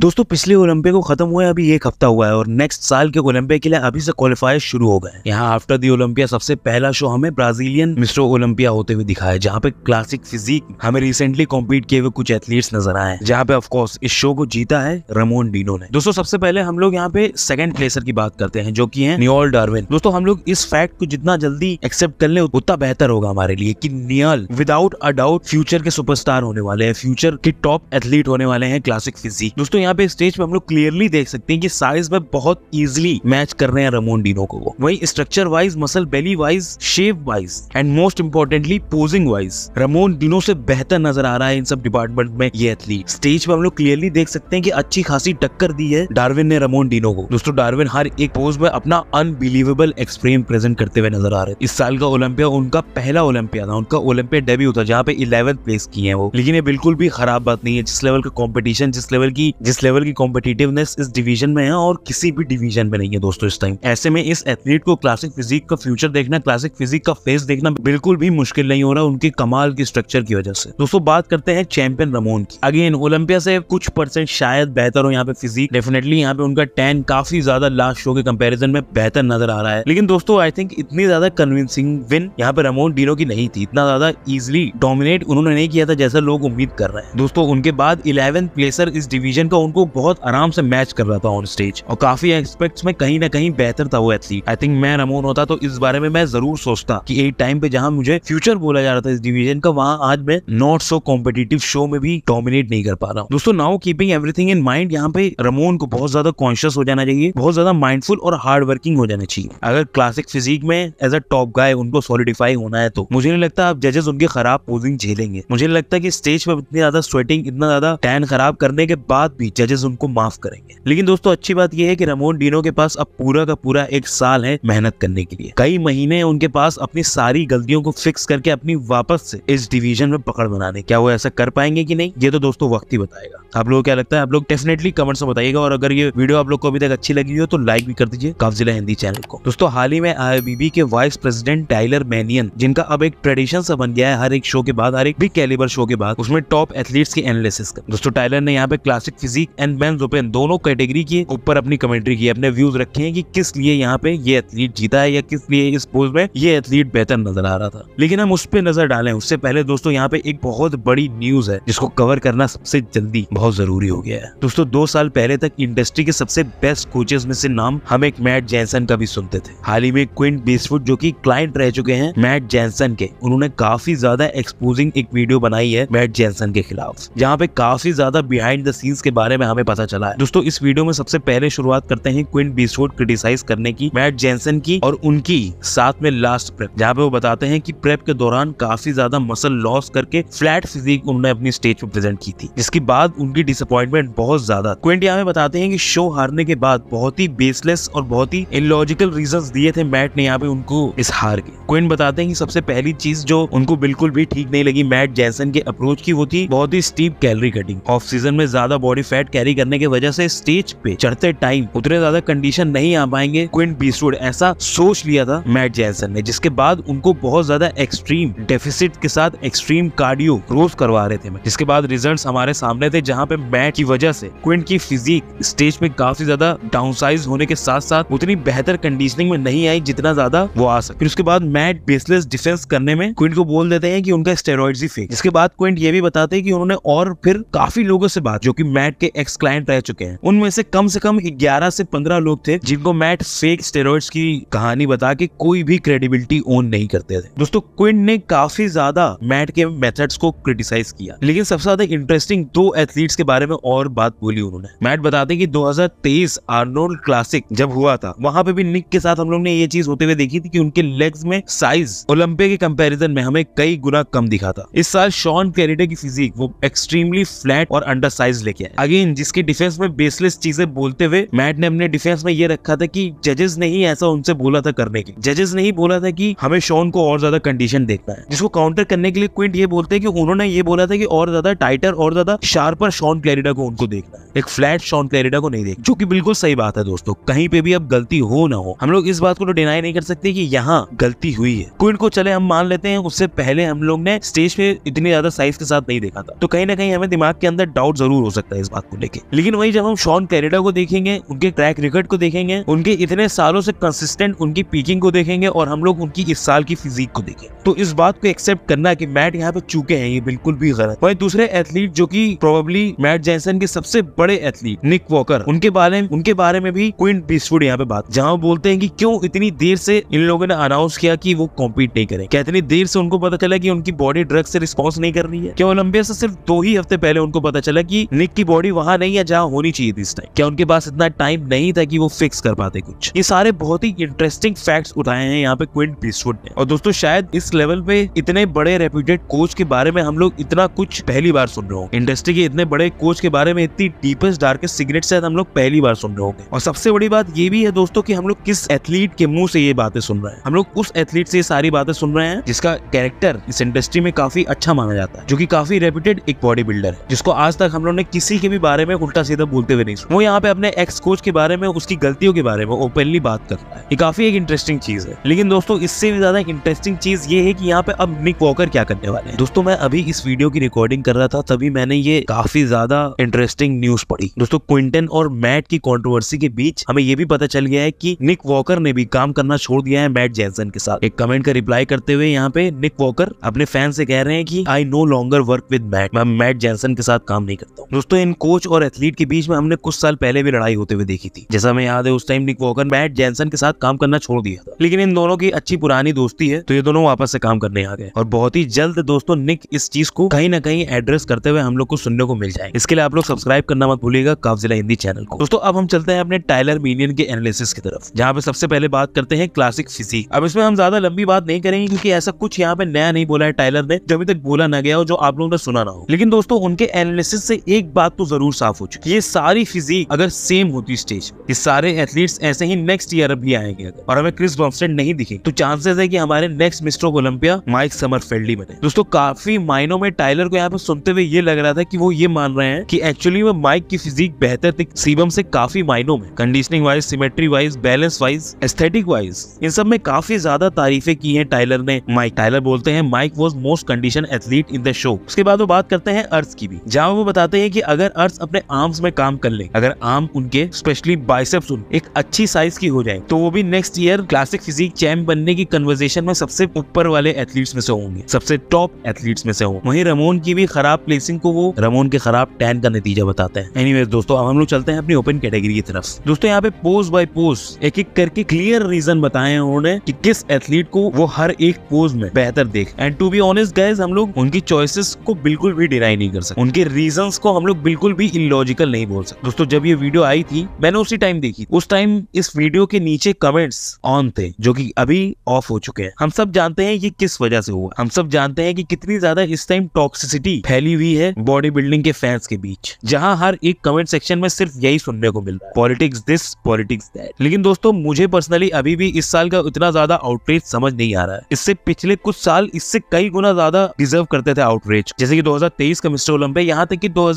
दोस्तों पिछले ओलंपिक को खत्म हुए अभी एक हफ्ता हुआ है और नेक्स्ट साल के ओलंपिक के लिए अभी से क्वालिफायर शुरू हो गए यहाँ आफ्टर दी ओलंपिया सबसे पहला शो हमें ब्राजीलियन मिस्ट्रो ओलंपिया होते हुए दिखा है जहाँ पे क्लासिक फिजिक हमें रिसेंटली कॉम्पीट किए हुए कुछ एथलीट्स नजर आए जहाँ पे ऑफकोर्स इस शो को जीता है रमोन डीनो ने दोस्तों सबसे पहले हम लोग यहाँ पे सेकंड प्लेसर की बात करते हैं जो की है नियोल डार्विन दोस्तों हम लोग इस फैक्ट को जितना जल्दी एक्सेप्ट कर ले उतना बेहतर होगा हमारे लिए की नियल विदाउट अ डाउट फ्यूचर के सुपरस्टार होने वाले हैं फ्यूचर के टॉप एथलीट होने वाले हैं क्लासिक फिजिक दोस्तों यहाँ पे स्टेज पे हम लोग क्लियरली देख सकते हैं कि साइज में बहुत इजिली मैच कर रहे हैं रमोन डीनो को वही structure wise muscle belly wise shape wise and most importantly posing wise Ramon Dino से बेहतर नजर आ रहा है इन सब डिपार्टमेंट में ये एथलीट स्टेज पे हम लोग क्लियरली देख सकते हैं कि अच्छी खासी टक्कर दी है डार्विन ने रमोन डीनो को दोस्तों डार्विन हर एक पोज में अपना अनबिलीवेबल एक्सप्रेम प्रेजेंट करते हुए नजर आ रहे इस साल का ओलंपिया उनका पहला ओलंपिया था उनका ओलंपिया डेब्यू था जहाँ पे इलेवेंथ प्लेस किए हैं वो लेकिन ये बिल्कुल भी खराब बात नहीं है जिस लेवल का कॉम्पिटिशन जिस लेवल की जिस लेवल की कॉम्पिटिटिवनेस इस डिवीजन में है और किसी भी डिवीजन में नहीं है दोस्तों इस टाइम ऐसे में इस एथलीट को क्लासिक फिजिक का फ्यूचर देखना क्लासिक फिजिक का फेस देखना बिल्कुल भी मुश्किल नहीं हो रहा उनके कमाल की स्ट्रक्चर की वजह से दोस्तों बात करते हैं चैंपियन रमोन की अगेन ओलंपिया से कुछ परसेंट शायद बेहतर हो यहाँ पे फिजिक डेफिनेटली यहाँ पे उनका टैन काफी ज्यादा लास्ट शो के कम्पेरिजन में बेहतर नजर आ रहा है लेकिन दोस्तों आई थिंक इतनी ज्यादा कन्विंसिंग विन यहाँ पे रमोन डीनो की नहीं थी इतना ज्यादा इजिली डोमिनेट उन्होंने नहीं किया था जैसा लोग उम्मीद कर रहे हैं दोस्तों उनके बाद इलेवेंथ प्लेसर इस डिवीजन का उनको बहुत आराम से मैच कर रहा था ऑन स्टेज और काफी एक्सपेक्ट में कहीं ना कहीं बेहतर था वो एथलीट आई थिंक मैं रमोन होता तो इस बारे में मैं जरूर सोचता की एक टाइम पे जहाँ मुझे फ्यूचर बोला जा रहा था इस डिवीजन का वहाँ आज मैं नॉट सो कॉम्पिटेटिव शो में भी डोमिनेट नहीं कर पा रहा हूँ दोस्तों now keeping everything in mind यहाँ पे रमोन को बहुत ज्यादा कॉन्शियस हो जाना चाहिए बहुत ज्यादा माइंडफुल और हार्ड वर्किंग हो जाना चाहिए अगर क्लासिक फिजिक में एज अ टॉप गाय उनको सॉलिडिफाई होना है तो मुझे नहीं लगता आप जजेस उनके खराब पोजिंग झेलेंगे मुझे नहीं लगता कि स्टेज पर इतनी ज्यादा स्वेटिंग इतना ज्यादा टैन खराब करने के बाद भी जजेस उनको माफ करेंगे लेकिन दोस्तों अच्छी बात यह है कि रमोन डीनो के पास अब पूरा का पूरा एक साल है मेहनत करने के लिए कई महीने उनके पास अपनी सारी गलतियों को फिक्स करके अपनी वापस से इस डिवीजन में पकड़ बनाने क्या वो ऐसा कर पाएंगे की नहीं ये तो दोस्तों वक्त ही बताएगा आप लोगों को क्या लगता है आप लोग डेफिनेटली कमेंट्स में बताइएगा और अगर ये वीडियो आप लोग को अभी तक अच्छी लगी हो तो लाइक भी कर दीजिए काफजिला हिंदी चैनल को दोस्तों हाल ही में आईबीबी के वाइस प्रेसिडेंट टाइलर मैनियन जिनका अब एक ट्रेडिशन सा बन गया है हर एक शो के बाद हर एक बिग कैलिबर शो के बाद उसमें टॉप एथलीट्स की एनालिसिस का दोस्तों टाइलर ने यहाँ पे classic physique and men open दोनों कैटेगरी के ऊपर अपनी कमेंट्री की अपने व्यूज रखे हैं की किस लिए यहाँ पे ये एथलीट जीता है या किस लिए इस पोज में ये एथलीट बेहतर नजर आ रहा था लेकिन हम उस पर नजर डालें उससे पहले दोस्तों यहाँ पे एक बहुत बड़ी न्यूज है जिसको कवर करना सबसे जल्दी बहुत जरूरी हो गया है दोस्तों दो साल पहले तक इंडस्ट्री के सबसे बेस्ट कोचेस में से नाम हम एक मैट जैनसन का भी सुनते थे हाल ही में क्विंट बेसफुट जो की क्लाइंट रह चुके हैं मैट जैनसन के उन्होंने काफी ज्यादा एक्सपोजिंग एक वीडियो बनाई है मैट जैनसन के खिलाफ जहाँ पे काफी ज्यादा बिहाइंड द सीन्स के बारे में हमें पता चला है दोस्तों इस वीडियो में सबसे पहले शुरुआत करते हैं क्विंट बीसवोट क्रिटिसाइज करने की मैट जैनसन की और उनकी साथ में लास्ट प्रेप जहाँ पे वो बताते हैं कि प्रेप के दौरान काफी ज्यादा मसल लॉस करके फ्लैट फिजिक उन्होंने अपनी स्टेज पर प्रेजेंट की थी जिसके बाद उन उनकी डिसअपॉइंटमेंट बहुत ज्यादा क्विंट यहाँ में बताते हैं कि शो हारने के बाद बहुत ही बेसलेस और बहुत ही इलॉजिकल रीजन दिए थे मैट ने यहाँ पे उनको इस हार के क्वेंट बताते हैं कि सबसे पहली चीज जो उनको बिल्कुल भी ठीक नहीं लगी मैट जैसन के अप्रोच की वो थी बहुत ही steep calorie cutting off season में ज्यादा बॉडी फैट कैरी करने की वजह से स्टेज पे चढ़ते टाइम उतने ज्यादा कंडीशन नहीं आ पाएंगे क्विंट बीसवुड ऐसा सोच लिया था मैट जैसन ने जिसके बाद उनको बहुत ज्यादा एक्सट्रीम डेफिसिट के साथ एक्सट्रीम कार्डियो रोज करवा रहे थे जिसके बाद रिजल्ट हमारे सामने थे जहाँ जहाँ पे बैट की वजह से क्विंट की फिजिक स्टेज पे काफी ज्यादा डाउन साइज होने के साथ साथ उतनी बेहतर कंडीशनिंग में नहीं आई जितना ज्यादा वो आ सके फिर उसके बाद मैट बेसलेस डिफेंस करने में क्विंट को बोल देते हैं कि उनका स्टेरॉइड ही फेक इसके बाद क्विंट ये भी बताते हैं कि उन्होंने और फिर काफी लोगों से बात जो कि मैट के एक्स क्लाइंट रह चुके हैं उनमें से कम से कम ग्यारह से पंद्रह लोग थे जिनको मैट फेक स्टेरॉइड की कहानी बता के कोई भी क्रेडिबिलिटी ओन नहीं करते थे दोस्तों क्विंट ने काफी ज्यादा मैट के मेथड्स को क्रिटिसाइज किया लेकिन सबसे ज्यादा इंटरेस्टिंग दो एथलीट इवेंट्स के बारे में और बात बोली उन्होंने मैट बताते कि 2023 आर्नोल्ड क्लासिक जब हुआ था वहां पे भी निक के साथ हम लोग ने ये चीज होते हुए देखी थी कि उनके लेग्स में साइज ओलंपिया के कंपैरिजन में हमें कई गुना कम दिखा था इस साल शॉन कैरिटे की फिजिक वो एक्सट्रीमली फ्लैट और अंडर साइज लेके आए अगेन जिसके डिफेंस में बेसलेस चीजें बोलते हुए मैट ने अपने डिफेंस में ये रखा था की जजेस ने ही ऐसा उनसे बोला था करने के जजेस ने ही बोला था की हमें शॉन को और ज्यादा कंडीशन देखना है जिसको काउंटर करने के लिए क्विंट ये बोलते हैं कि उन्होंने ये बोला था कि और ज्यादा टाइटर और ज्यादा शार्पर शॉन क्लेरिडा को उनको देखना है एक फ्लैट शॉन क्लेरिडा को नहीं देख जो की बिल्कुल सही बात है दोस्तों कहीं पे भी अब गलती हो ना हो हम लोग इस बात को तो डिनाई नहीं कर सकते की यहाँ गलती हुई है क्विन को चले हम मान लेते हैं उससे पहले हम लोग ने स्टेज पे इतनी ज्यादा साइज के साथ नहीं देखा था तो कहीं ना कहीं हमें दिमाग के अंदर डाउट जरूर हो सकता है इस बात को लेकर लेकिन वही जब हम शॉन कैनेडा को देखेंगे उनके ट्रैक रिकॉर्ड को देखेंगे उनके इतने सालों से कंसिस्टेंट उनकी पीकिंग को देखेंगे और हम लोग उनकी इस साल की फिजिक को देखेंगे तो इस बात को एक्सेप्ट करना की मैट यहाँ पे चुके हैं ये बिल्कुल भी गलत वही दूसरे एथलीट जो की प्रोबेबली भी मैट जैनसन के सबसे बड़े एथलीट निक वॉकर उनके बारे में उनके बारे में भी क्विन बीसवुड यहाँ पे बात जहाँ बोलते हैं कि क्यों इतनी देर से इन लोगों ने अनाउंस किया कि वो कॉम्पीट नहीं करें क्या इतनी देर से उनको पता चला कि उनकी बॉडी ड्रग्स से रिस्पॉन्स नहीं कर रही है क्या ओलंपिया से सिर्फ दो ही हफ्ते पहले उनको पता चला की निक की बॉडी वहाँ नहीं है जहाँ होनी चाहिए थी इस टाइम क्या उनके पास इतना टाइम नहीं था की वो फिक्स कर पाते कुछ ये सारे बहुत ही इंटरेस्टिंग फैक्ट्स उठाए हैं यहाँ पे क्विंट बीसवुड ने और दोस्तों शायद इस लेवल पे इतने बड़े रेप्यूटेड कोच के बारे में हम लोग इतना कुछ पहली बार सुन रहे हो इंडस्ट्री के इतने बड़े कोच के बारे में इतनी डीपेस्ट डार्क सिगरेट शायद हम लोग पहली बार सुन रहे होंगे और सबसे बड़ी बात ये भी है दोस्तों की हम लोग किस एथलीट के मुंह से ये बातें सुन रहे हैं हम लोग उस एथलीट से ये सारी बातें सुन रहे हैं जिसका कैरेक्टर इस इंडस्ट्री में काफी अच्छा माना जाता है जो की काफी रेप्यूटेड एक बॉडी बिल्डर है जिसको आज तक हम लोग ने किसी के भी बारे में उल्टा सीधा बोलते हुए नहीं सुना वो यहाँ पे अपने एक्स कोच के बारे में उसकी गलतियों के बारे में ओपनली बात करता है ये काफी एक इंटरेस्टिंग चीज है लेकिन दोस्तों इससे भी ज्यादा इंटरेस्टिंग चीज ये है कि यहाँ पे अब निक वॉकर क्या करने वाले हैं दोस्तों मैं अभी इस वीडियो की रिकॉर्डिंग कर रहा था तभी मैंने ये काफी ही ज्यादा इंटरेस्टिंग न्यूज पड़ी दोस्तों क्विंटन और मैट की कॉन्ट्रोवर्सी के बीच हमें यह भी पता चल गया है कि निक वॉकर ने भी काम करना छोड़ दिया है मैट जैनसन के साथ एक कमेंट का रिप्लाई करते हुए यहाँ पे निक वॉकर अपने फैन से कह रहे हैं कि I no longer work with Matt मैं मैट जैनसन के साथ काम नहीं करता हूँ दोस्तों इन कोच और एथलीट के बीच में हमने कुछ साल पहले भी लड़ाई होते हुए देखी थी जैसा हमें याद है उस time Nick Walker Matt Jansen के साथ काम करना छोड़ दिया था लेकिन इन दोनों की अच्छी पुरानी दोस्ती है तो ये दोनों वापस से काम करने आ गए और बहुत ही जल्द दोस्तों निक इस चीज को कहीं ना कहीं एड्रेस करते हुए हम लोग को सुनने को मिल जाएंगे इसके लिए आप लोग सब्सक्राइब करना मत भूलिएगा काफजिला हिंदी चैनल को दोस्तों अब हम चलते हैं अपने टाइलर मीनियन के एनालिसिस की तरफ जहाँ पे सबसे पहले बात करते हैं क्लासिक फिजिक अब इसमें हम ज्यादा लंबी बात नहीं करेंगे क्योंकि ऐसा कुछ यहाँ पे नया नहीं बोला है टाइलर ने जो अभी तक बोला न गया हो जो आप लोगों ने सुना ना हो लेकिन दोस्तों उनके एनालिसिस से एक बात तो जरूर साफ हो चुकी ये सारी फिजिक अगर सेम होती स्टेज ये सारे एथलीट्स ऐसे ही नेक्स्ट ईयर भी आएंगे और हमें क्रिस बॉम्स्टेड नहीं दिखे तो चांसेस है की हमारे next Mister of Olympia Mike Sommer बने दोस्तों काफी मायनों में टाइलर को यहाँ पे सुनते हुए ये लग रहा था की वो ये मान रहे हैं कि एक्चुअली में माइक की फिजिक बेहतर थी सीबम से काफी मायनों में conditioning wise symmetry wise balance wise aesthetic wise इन सब में काफी ज्यादा तारीफे की है टाइलर ने माइक टाइलर बोलते हैं Mike was most condition athlete in the show उसके बाद वो बात करते हैं अर्थ की भी जहाँ वो बताते हैं की अगर अर्थ अपने आर्म्स में काम कर ले अगर आर्म उनके स्पेशली बाइसेप्स उन एक अच्छी साइज की हो जाए तो वो भी next year classic physique champ बनने की कन्वर्जेशन में सबसे ऊपर वाले एथलीट्स में से होंगे सबसे टॉप एथलीट्स में से हो वही रमोन की भी खराब प्लेसिंग को वो रमोन के खराब खराब टैन का नतीजा बताता है एनीवेज दोस्तों अब हम लोग चलते हैं अपनी ओपन कैटेगरी की तरफ दोस्तों यहाँ पे पोज बाय पोज एक एक करके क्लियर रीजन बताए उन्होंने कि किस एथलीट को वो हर एक पोज में बेहतर देख and to be honest guys हम लोग उनकी चॉइसेस को बिल्कुल भी डिनाई नहीं कर सकते उनके रीजन को हम लोग बिल्कुल भी इलॉजिकल नहीं बोल सकते दोस्तों जब ये वीडियो आई थी मैंने उसी टाइम देखी उस टाइम इस वीडियो के नीचे कमेंट्स ऑन थे जो की अभी ऑफ हो चुके हैं हम सब जानते हैं ये किस वजह से हुआ हम सब जानते हैं कि कितनी ज्यादा इस टाइम टॉक्सिसिटी फैली हुई है बॉडी बिल्डिंग के फैंस के बीच जहां हर एक कमेंट सेक्शन में सिर्फ यही सुनने को मिल है पॉलिटिक्स दिस पॉलिटिक्स दैट लेकिन दोस्तों मुझे पर्सनली अभी भी इस साल का इतना ज्यादा आउटरीच समझ नहीं आ रहा है इससे पिछले कुछ साल इससे कई गुना ज्यादा डिजर्व करते थे आउटरीच जैसे की दो का मिस्टर ओलंपिया यहाँ तक की दो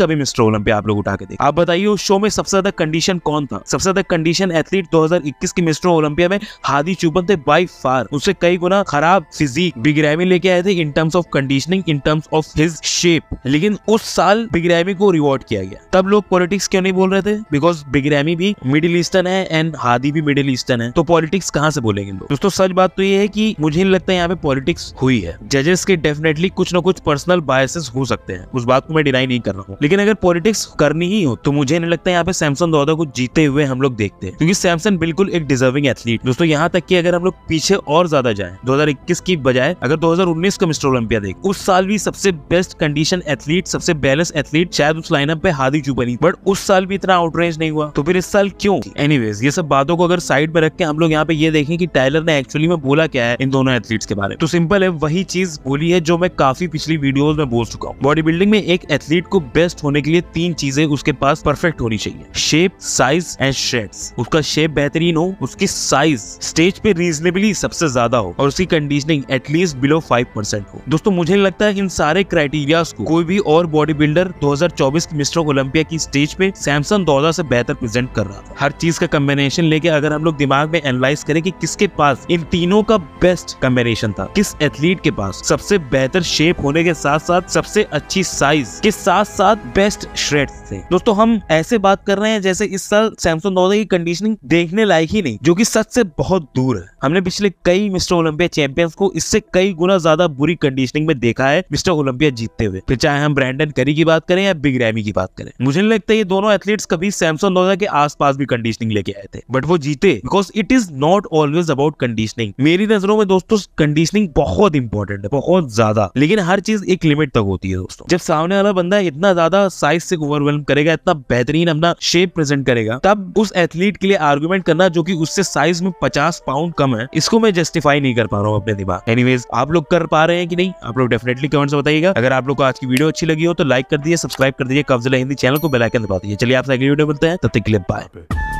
का भी मिस्टर ओलंपिया आप लोग उठा के देख आप बताइए उस शो में सबसे ज्यादा कंडीशन कौन था सबसे ज्यादा कंडीशन एथलीट 2021 के मिस्टर ओलंपिया में हादी चुपन थे बाई फार उससे कई गुना खराब फिजिक बिगरैमी लेके आए थे in terms of conditioning in terms of his shape लेकिन उस साल बिग्रैमी को रिवॉर्ड किया गया तब लोग पॉलिटिक्स क्यों नहीं बोल रहे थे बिकॉज बिग्रैमी भी मिडिल ईस्टर्न है एंड हादी भी मिडिल ईस्टर्न है तो पॉलिटिक्स कहाँ से बोलेंगे लोग दोस्तों सच बात तो ये है की मुझे नहीं लगता है यहाँ पे पॉलिटिक्स हुई है जजेस के डेफिनेटली कुछ ना कुछ पर्सनल बायसेस हो सकते हैं उस बात को मैं डिनाई नहीं कर रहा हूँ लेकिन अगर पॉलिटिक्स करनी ही हो तो मुझे नहीं लगता यहाँ पे सैमसन दौदा को जीते हुए हम लोग देखते हैं क्योंकि सैमसन बिल्कुल एक डिजर्विंग एथलीट दोस्तों यहाँ तक कि अगर हम लोग पीछे और ज्यादा जाए इक्कीस की बजाय अगर उन्नीस का मिस्टर ओलंपिया देख उस साल भी सबसे बेस्ट कंडीशन एथलीट सबसे सबसे बेलेस्ट एथलीट शायद उस लाइनअप पे हादी चू बनी बट उस साल भी इतना आउटरेंज नहीं हुआ तो फिर इस साल क्यों एनीवेज ये सब बातों को अगर साइड पर रख के हम लोग यहाँ पे ये देखें कि टाइलर ने एक्चुअली में बोला क्या है इन दोनों एथलीट्स के बारे में तो सिंपल है वही चीज बोली है जो मैं काफी पिछली वीडियो में बोल चुका हूँ बॉडी बिल्डिंग में एक एथलीट को बेस्ट होने के लिए तीन चीजें उसके पास परफेक्ट होनी चाहिए शेप साइज एंड शेड्स उसका शेप बेहतरीन हो उसकी साइज स्टेज पे रीजनेबली सबसे ज्यादा हो और उसकी कंडीशनिंग एटलीस्ट बिलो फाइव हो दोस्तों मुझे लगता है इन सारे क्राइटेरिया को कोई भी और body body builder 2024 Mister Olympia की स्टेज पे सैमसंग 2000 से बेहतर प्रेजेंट कर रहा था हर चीज का कम्बिनेशन लेके अगर हम लोग दिमाग में एनालाइज करें कि किसके पास इन तीनों का बेस्ट कम्बिनेशन था किस एथलीट के पास सबसे बेहतर शेप होने के साथ साथ सबसे अच्छी साइज के साथ साथ बेस्ट श्रेड थे दोस्तों हम ऐसे बात कर रहे हैं जैसे इस साल सैमसन दौदा की कंडीशनिंग देखने लायक ही नहीं जो की सच से बहुत दूर है हमने पिछले कई मिस्टर ओलंपिया चैंपियंस को इससे कई गुना ज्यादा बुरी कंडीशनिंग में देखा है मिस्टर ओलंपिया जीतते हुए फिर चाहे हम ब्रांडन करी की बात करें या बिग रैमी की बात करें मुझे नहीं लगता ये दोनों एथलीट्स कभी सैमसन लोजा के आसपास भी कंडीशनिंग लेके आए थे बट वो जीते because it is not always about conditioning मेरी नजरों में दोस्तों कंडीशनिंग बहुत इंपॉर्टेंट है बहुत ज्यादा लेकिन हर चीज एक लिमिट तक होती है दोस्तों जब सामने वाला बंदा इतना ज्यादा साइज से ओवरवेलम करेगा इतना बेहतरीन अपना शेप प्रेजेंट करेगा तब उस एथलीट के लिए आर्ग्यूमेंट करना जो कि उससे साइज में पचास पाउंड कम है इसको मैं जस्टिफाई नहीं कर पा रहा हूँ अपने दिमाग एनीवेज आप लोग कर पा रहे हैं कि नहीं आप लोग डेफिनेटली कमेंट्स बताइएगा अगर आप लोग को आज की वीडियो अच्छी लगी हो तो तो लाइक कर दीजिए सब्सक्राइब कर दीजिए कब्जिला हिंदी चैनल को बेलाइकन दबा दीजिए चलिए आपसे अगली वीडियो मिलते हैं तब तक के लिए बाय